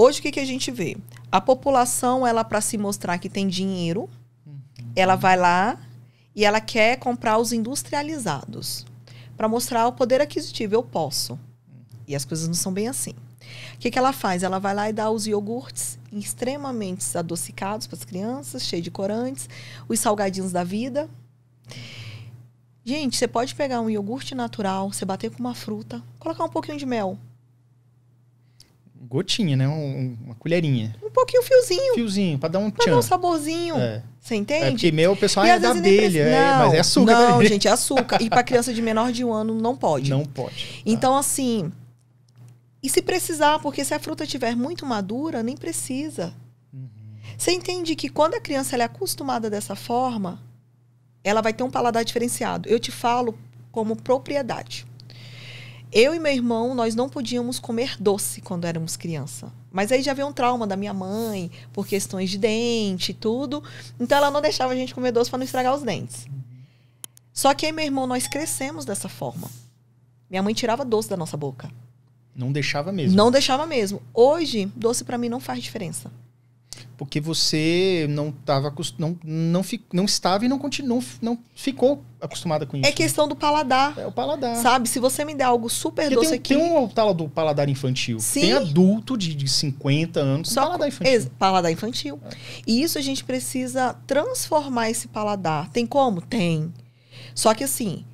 Hoje o que, que a gente vê? A população, ela para se mostrar que tem dinheiro, uhum. ela vai lá e ela quer comprar os industrializados para mostrar o poder aquisitivo, eu posso. E as coisas não são bem assim. O que, que ela faz? Ela vai lá e dá os iogurtes extremamente adocicados para as crianças, cheio de corantes, os salgadinhos da vida. Gente, você pode pegar um iogurte natural, você bater com uma fruta, colocar um pouquinho de mel gotinha, né? Um, uma colherinha. Um pouquinho fiozinho. Fiozinho, pra dar um tchan. Pra dar um saborzinho. É. Você entende? É porque meu, o pessoal e é da abelha, não, é, mas é açúcar. Né? Não, gente, é açúcar. e pra criança de menor de um ano não pode. Não pode. Então, tá. assim... E se precisar, porque se a fruta estiver muito madura, nem precisa. Uhum. Você entende que quando a criança ela é acostumada dessa forma, ela vai ter um paladar diferenciado. Eu te falo como propriedade. Eu e meu irmão, nós não podíamos comer doce quando éramos criança. Mas aí já veio um trauma da minha mãe, por questões de dente e tudo. Então ela não deixava a gente comer doce para não estragar os dentes. Só que aí, meu irmão, nós crescemos dessa forma. Minha mãe tirava doce da nossa boca. Não deixava mesmo. Não deixava mesmo. Hoje, doce para mim não faz diferença porque você não estava não, não, não estava e não continuou, não ficou acostumada com é isso. É questão do paladar. É o paladar. Sabe, se você me der algo super porque doce tem, aqui. Tem um tal do paladar infantil. Sim. Tem adulto de, de 50 anos Só paladar infantil. Ex paladar infantil. É. E isso a gente precisa transformar esse paladar. Tem como? Tem. Só que assim,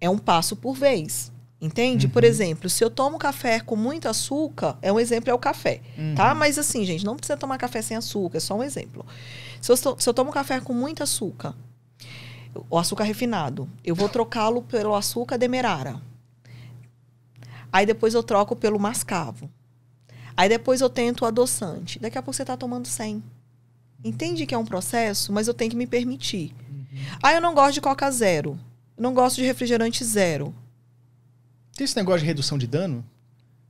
é um passo por vez. Entende? Uhum. Por exemplo, se eu tomo café com muito açúcar, é um exemplo, é o café, tá? uhum. tá? Mas assim, gente, não precisa tomar café sem açúcar, é só um exemplo. Se eu, se eu tomo café com muito açúcar, o açúcar refinado, eu vou trocá-lo pelo açúcar demerara. Aí depois eu troco pelo mascavo. Aí depois eu tento o adoçante. Daqui a pouco você está tomando 100. Entende que é um processo, mas eu tenho que me permitir. Uhum. Ah, eu não gosto de Coca Zero. não gosto de refrigerante zero. Tem esse negócio de redução de dano?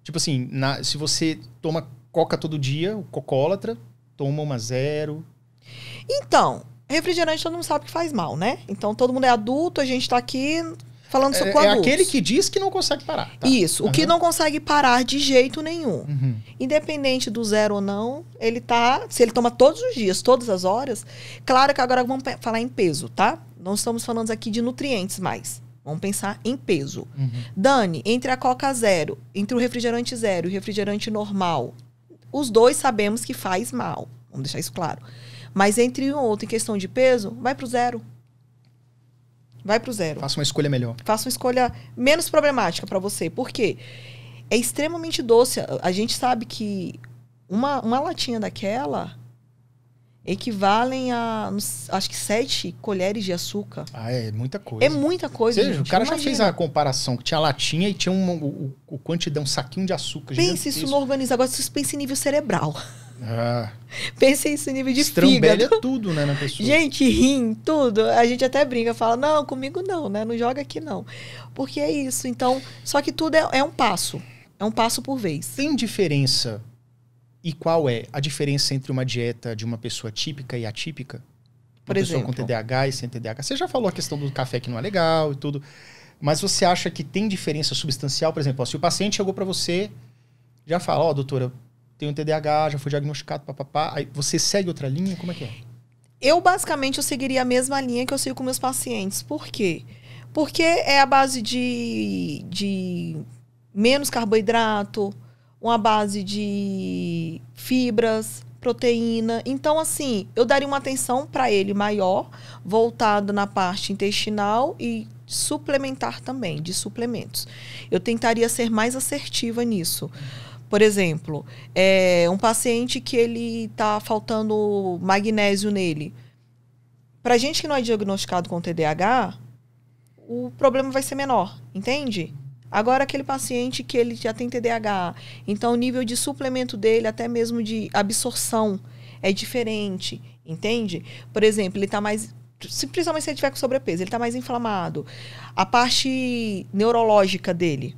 Tipo assim, na, se você toma coca todo dia, o cocólatra, toma uma zero. Então, refrigerante todo mundo sabe que faz mal, né? Então todo mundo é adulto, a gente tá aqui falando é, só é com é É aquele que diz que não consegue parar. Tá? Isso, uhum. o que não consegue parar de jeito nenhum. Uhum. Independente do zero ou não, ele tá. Se ele toma todos os dias, todas as horas, claro que agora vamos falar em peso, tá? Não estamos falando aqui de nutrientes mais. Vamos pensar em peso. Uhum. Dani, entre a Coca Zero, entre o refrigerante zero e o refrigerante normal, os dois sabemos que faz mal. Vamos deixar isso claro. Mas entre um outro, em questão de peso, vai para o zero. Vai para o zero. Faça uma escolha melhor. Faça uma escolha menos problemática para você. Por quê? É extremamente doce. A gente sabe que uma, uma latinha daquela equivalem a, acho que, sete colheres de açúcar. Ah, é muita coisa. É muita coisa. Seja, gente, o cara já fez a comparação que tinha latinha e tinha um, o, o quantidade, um saquinho de açúcar. Pense isso no organismo. Agora, vocês pensem em nível cerebral. Ah. Pense isso em nível de Estrambelha fígado. É tudo, né, na pessoa. Gente, rim, tudo. A gente até brinca, fala, não, comigo não, né? Não joga aqui não. Porque é isso. Então, só que tudo é, é um passo. É um passo por vez. Tem diferença e qual é a diferença entre uma dieta de uma pessoa típica e atípica? Por uma exemplo. pessoa com TDAH e sem TDAH. Você já falou a questão do café que não é legal e tudo. Mas você acha que tem diferença substancial? Por exemplo, ó, se o paciente chegou para você, já fala, ó, oh, doutora, tenho TDAH, já fui diagnosticado, papapá. Aí você segue outra linha? Como é que é? Eu, basicamente, eu seguiria a mesma linha que eu sigo com meus pacientes. Por quê? Porque é a base de, de menos carboidrato, uma base de fibras, proteína. Então, assim, eu daria uma atenção para ele maior, voltada na parte intestinal e suplementar também, de suplementos. Eu tentaria ser mais assertiva nisso. Por exemplo, é, um paciente que ele está faltando magnésio nele. Para gente que não é diagnosticado com TDAH, o problema vai ser menor, entende? Agora, aquele paciente que ele já tem TDAH, então o nível de suplemento dele, até mesmo de absorção, é diferente, entende? Por exemplo, ele está mais. Principalmente se ele tiver com sobrepeso, ele está mais inflamado. A parte neurológica dele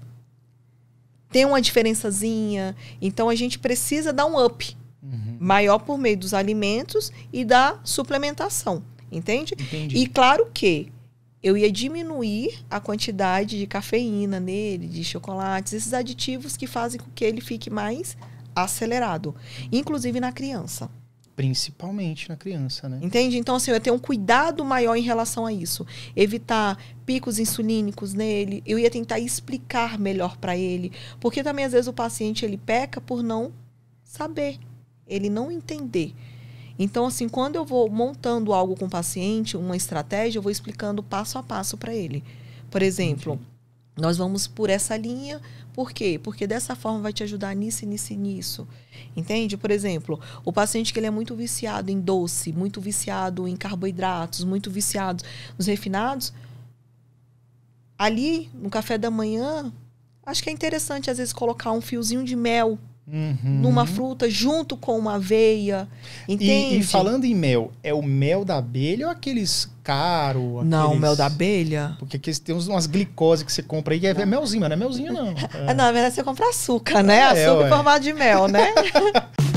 tem uma diferençazinha. Então, a gente precisa dar um up uhum. maior por meio dos alimentos e da suplementação, entende? Entendi. E claro que eu ia diminuir a quantidade de cafeína nele, de chocolates, esses aditivos que fazem com que ele fique mais acelerado, inclusive na criança. Principalmente na criança, né? Entende? Então, assim, eu ia ter um cuidado maior em relação a isso. Evitar picos insulínicos nele, eu ia tentar explicar melhor para ele. Porque também, às vezes, o paciente ele peca por não saber, ele não entender. Então, assim, quando eu vou montando algo com o paciente, uma estratégia, eu vou explicando passo a passo para ele. Por exemplo, Entendi. nós vamos por essa linha, por quê? Porque dessa forma vai te ajudar nisso, nisso e nisso. Entende? Por exemplo, o paciente que ele é muito viciado em doce, muito viciado em carboidratos, muito viciado nos refinados, ali no café da manhã, acho que é interessante às vezes colocar um fiozinho de mel uhum. numa fruta junto com uma aveia. Entende? E, e, falando em mel, é o mel da abelha ou aqueles caro? Aqueles... Não, o mel da abelha. Porque aqui tem umas glicose que você compra aí, é, é melzinho, mas não é melzinho, não. É. Não, na verdade você compra açúcar, né? É, açúcar é, em formato de mel, né?